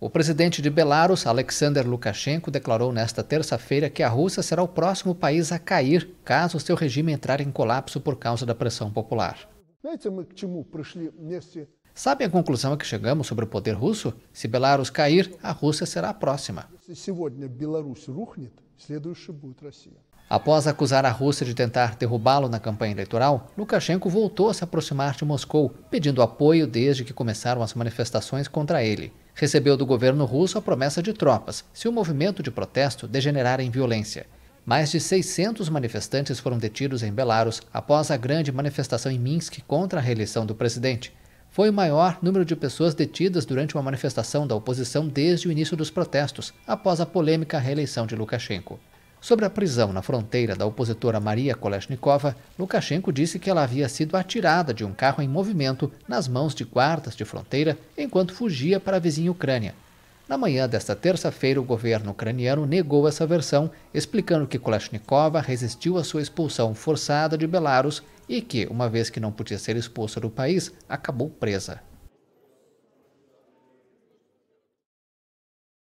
O presidente de Belarus, Alexander Lukashenko, declarou nesta terça-feira que a Rússia será o próximo país a cair caso seu regime entrar em colapso por causa da pressão popular. Sabe a conclusão a que chegamos sobre o poder russo? Se Belarus cair, a Rússia será a próxima. Após acusar a Rússia de tentar derrubá-lo na campanha eleitoral, Lukashenko voltou a se aproximar de Moscou, pedindo apoio desde que começaram as manifestações contra ele. Recebeu do governo russo a promessa de tropas se o movimento de protesto degenerar em violência. Mais de 600 manifestantes foram detidos em Belarus após a grande manifestação em Minsk contra a reeleição do presidente foi o maior número de pessoas detidas durante uma manifestação da oposição desde o início dos protestos, após a polêmica reeleição de Lukashenko. Sobre a prisão na fronteira da opositora Maria Kolesnikova, Lukashenko disse que ela havia sido atirada de um carro em movimento nas mãos de guardas de fronteira enquanto fugia para a vizinha Ucrânia. Na manhã desta terça-feira, o governo ucraniano negou essa versão, explicando que Kolesnikova resistiu à sua expulsão forçada de Belarus e que, uma vez que não podia ser expulsa do país, acabou presa.